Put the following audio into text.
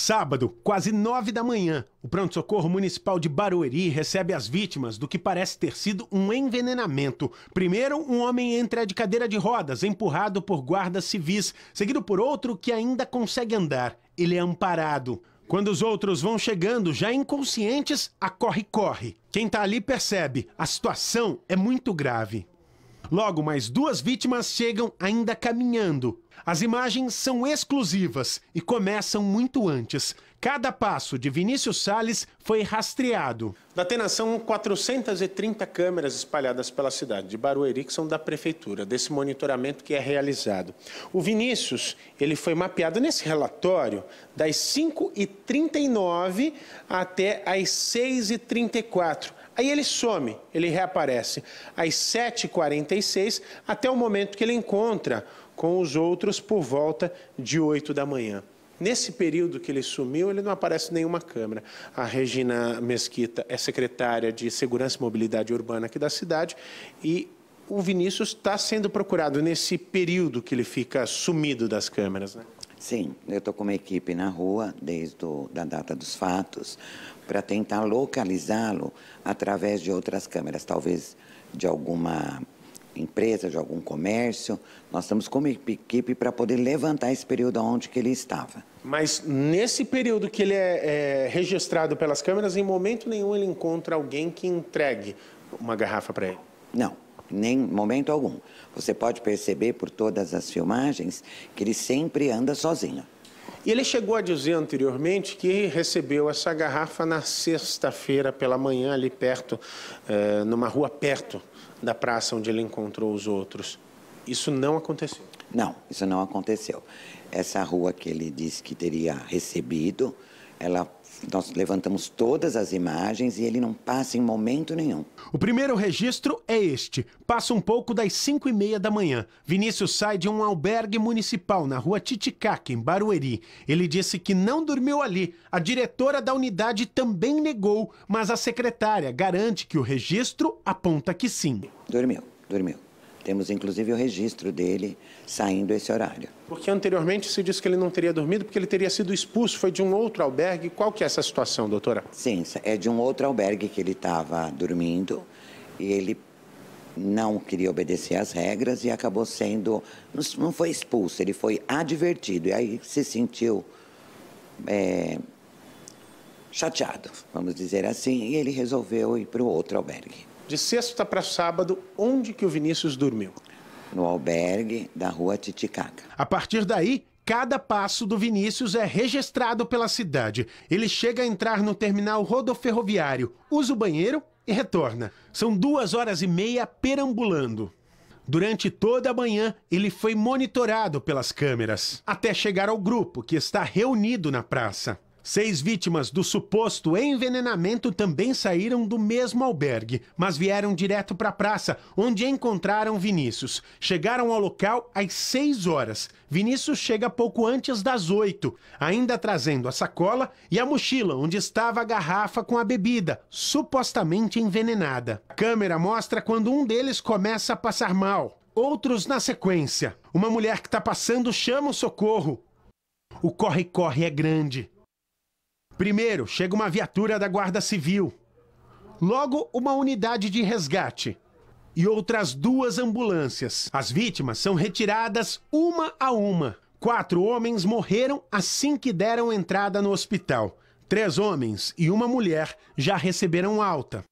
Sábado, quase nove da manhã, o pronto-socorro municipal de Barueri recebe as vítimas do que parece ter sido um envenenamento. Primeiro, um homem entra de cadeira de rodas, empurrado por guardas civis, seguido por outro que ainda consegue andar. Ele é amparado. Quando os outros vão chegando, já inconscientes, a corre-corre. Quem tá ali percebe, a situação é muito grave. Logo, mais duas vítimas chegam ainda caminhando. As imagens são exclusivas e começam muito antes. Cada passo de Vinícius Sales foi rastreado. Na Atena são 430 câmeras espalhadas pela cidade de Barueri, que são da prefeitura, desse monitoramento que é realizado. O Vinícius, ele foi mapeado nesse relatório das 5h39 até as 6h34. Aí ele some, ele reaparece às 7h46, até o momento que ele encontra com os outros por volta de 8 da manhã. Nesse período que ele sumiu, ele não aparece em nenhuma câmera. A Regina Mesquita é secretária de Segurança e Mobilidade Urbana aqui da cidade e o Vinícius está sendo procurado nesse período que ele fica sumido das câmeras. Né? Sim, eu estou com uma equipe na rua desde o, da data dos fatos para tentar localizá-lo através de outras câmeras, talvez de alguma empresa, de algum comércio. Nós estamos com uma equipe para poder levantar esse período onde que ele estava. Mas nesse período que ele é, é registrado pelas câmeras, em momento nenhum ele encontra alguém que entregue uma garrafa para ele? Não nem momento algum. Você pode perceber por todas as filmagens que ele sempre anda sozinho. E ele chegou a dizer anteriormente que recebeu essa garrafa na sexta-feira pela manhã, ali perto, eh, numa rua perto da praça onde ele encontrou os outros. Isso não aconteceu? Não, isso não aconteceu. Essa rua que ele disse que teria recebido, ela nós levantamos todas as imagens e ele não passa em momento nenhum. O primeiro registro é este. Passa um pouco das 5 e meia da manhã. Vinícius sai de um albergue municipal na rua Titicaca, em Barueri. Ele disse que não dormiu ali. A diretora da unidade também negou, mas a secretária garante que o registro aponta que sim. Dormiu, dormiu. Temos inclusive o registro dele saindo esse horário. Porque anteriormente se disse que ele não teria dormido porque ele teria sido expulso, foi de um outro albergue. Qual que é essa situação, doutora? Sim, é de um outro albergue que ele estava dormindo e ele não queria obedecer às regras e acabou sendo. Não foi expulso, ele foi advertido. E aí se sentiu é, chateado, vamos dizer assim, e ele resolveu ir para o outro albergue de sexta para sábado, onde que o Vinícius dormiu? No albergue da rua Titicaca. A partir daí, Cada passo do Vinícius é registrado pela cidade. Ele chega a entrar no terminal rodoferroviário, usa o banheiro e retorna. São duas horas e meia perambulando. Durante toda a manhã, ele foi monitorado pelas câmeras, até chegar ao grupo que está reunido na praça. Seis vítimas do suposto envenenamento também saíram do mesmo albergue, mas vieram direto para a praça, onde encontraram Vinícius. Chegaram ao local às seis horas. Vinícius chega pouco antes das oito, ainda trazendo a sacola e a mochila onde estava a garrafa com a bebida, supostamente envenenada. A câmera mostra quando um deles começa a passar mal. Outros na sequência. Uma mulher que está passando chama o socorro. O corre-corre é grande. Primeiro, chega uma viatura da Guarda Civil. Logo, uma unidade de resgate. E outras duas ambulâncias. As vítimas são retiradas uma a uma. Quatro homens morreram assim que deram entrada no hospital. Três homens e uma mulher já receberam alta.